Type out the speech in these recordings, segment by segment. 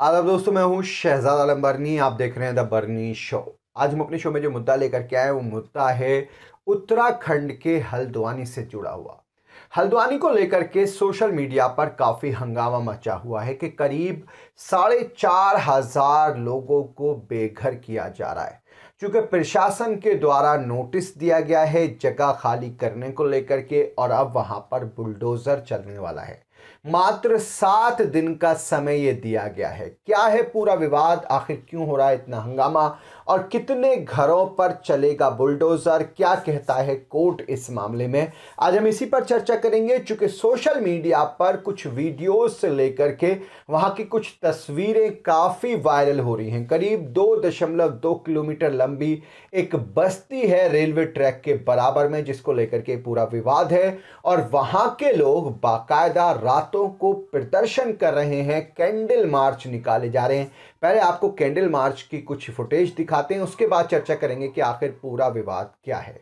आदाब दोस्तों मैं हूँ शहजाद आलम बर्नी आप देख रहे हैं द बर्नी शो आज हम अपने शो में जो मुद्दा लेकर के आए वो मुद्दा है उत्तराखंड के हल्द्वानी से जुड़ा हुआ हल्द्वानी को लेकर के सोशल मीडिया पर काफ़ी हंगामा मचा हुआ है कि करीब साढ़े चार हजार लोगों को बेघर किया जा रहा है चूँकि प्रशासन के द्वारा नोटिस दिया गया है जगह खाली करने को लेकर के और अब वहाँ पर बुलडोज़र चलने वाला है मात्र सात दिन का समय यह दिया गया है क्या है पूरा विवाद आखिर क्यों हो रहा है इतना हंगामा और कितने घरों पर चलेगा बुलडोज़र क्या कहता है कोर्ट इस मामले में आज हम इसी पर चर्चा करेंगे चूंकि सोशल मीडिया पर कुछ वीडियोस से लेकर के वहां की कुछ तस्वीरें काफ़ी वायरल हो रही हैं करीब दो दशमलव दो किलोमीटर किलोमीटर लंबी एक बस्ती है रेलवे ट्रैक के बराबर में जिसको लेकर के पूरा विवाद है और वहाँ के लोग बाकायदा रातों को प्रदर्शन कर रहे हैं कैंडल मार्च निकाले जा रहे हैं पहले आपको कैंडल मार्च की कुछ फुटेज दिखाते हैं उसके बाद चर्चा करेंगे कि आखिर पूरा विवाद क्या है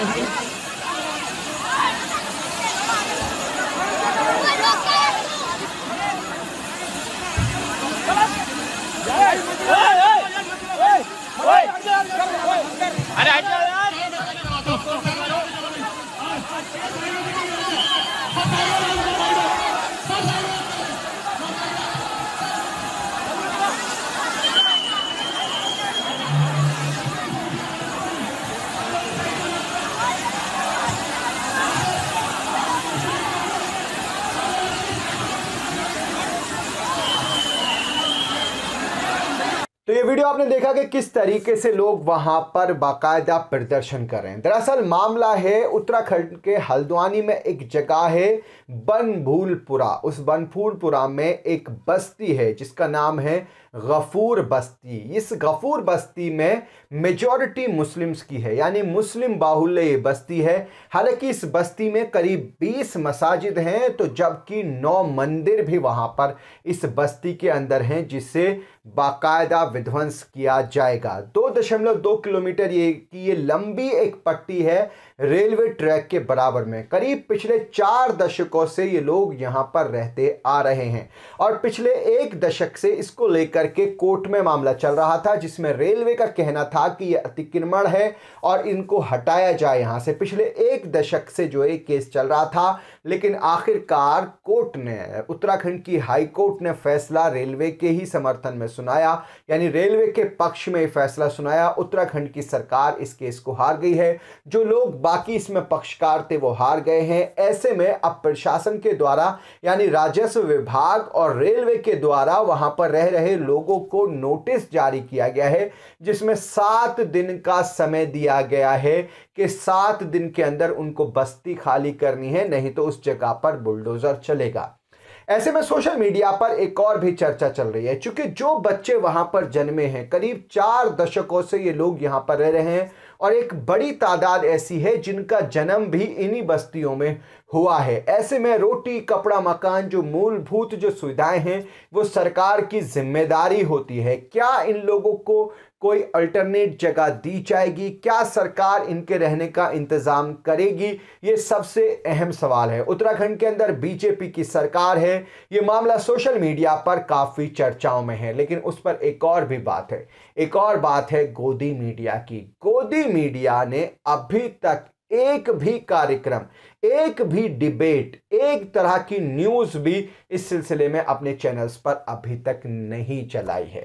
Okay. तो ये वीडियो आपने देखा कि किस तरीके से लोग वहां पर बाकायदा प्रदर्शन कर रहे हैं दरअसल मामला है उत्तराखंड के हल्द्वानी में एक जगह है बनभूलपुरा उस बनभूलपुरा में एक बस्ती है जिसका नाम है गफूर बस्ती इस गफूर बस्ती में मेजॉरिटी मुस्लिम्स की है यानी मुस्लिम बाहुल्य ये बस्ती है हालांकि इस बस्ती में करीब 20 मसाजिद हैं तो जबकि नौ मंदिर भी वहाँ पर इस बस्ती के अंदर हैं जिसे बाकायदा विध्वंस किया जाएगा दो दशमलव दो किलोमीटर ये की ये लंबी एक पट्टी है रेलवे ट्रैक के बराबर में करीब पिछले चार दशकों से ये लोग यहाँ पर रहते आ रहे हैं और पिछले एक दशक से इसको लेकर के कोर्ट में मामला चल रहा था जिसमें रेलवे का कहना था कि ये अतिक्रमण है और इनको हटाया जाए यहाँ से पिछले एक दशक से जो है केस चल रहा था लेकिन आखिरकार कोर्ट ने उत्तराखंड की हाई कोर्ट ने फैसला रेलवे के ही समर्थन में सुनाया यानी रेलवे के पक्ष में फैसला सुनाया उत्तराखंड की सरकार इस केस को हार गई है जो लोग बाकी इसमें पक्षकार थे वो हार गए हैं ऐसे में अब प्रशासन के द्वारा यानी राजस्व विभाग और रेलवे के द्वारा वहां पर रह रहे लोगों को नोटिस जारी किया गया है जिसमें सात दिन का समय दिया गया है कि सात दिन के अंदर उनको बस्ती खाली करनी है नहीं तो उस जगह पर बुलडोजर चलेगा ऐसे में सोशल मीडिया पर एक और भी चर्चा चल रही है क्योंकि जो बच्चे वहां पर जन्मे हैं करीब चार दशकों से ये लोग यहाँ पर रह रहे हैं और एक बड़ी तादाद ऐसी है जिनका जन्म भी इन्हीं बस्तियों में हुआ है ऐसे में रोटी कपड़ा मकान जो मूलभूत जो सुविधाएं हैं वो सरकार की जिम्मेदारी होती है क्या इन लोगों को कोई अल्टरनेट जगह दी जाएगी क्या सरकार इनके रहने का इंतज़ाम करेगी ये सबसे अहम सवाल है उत्तराखंड के अंदर बीजेपी की सरकार है ये मामला सोशल मीडिया पर काफ़ी चर्चाओं में है लेकिन उस पर एक और भी बात है एक और बात है गोदी मीडिया की गोदी मीडिया ने अभी तक एक भी कार्यक्रम एक भी डिबेट एक तरह की न्यूज़ भी इस सिलसिले में अपने चैनल्स पर अभी तक नहीं चलाई है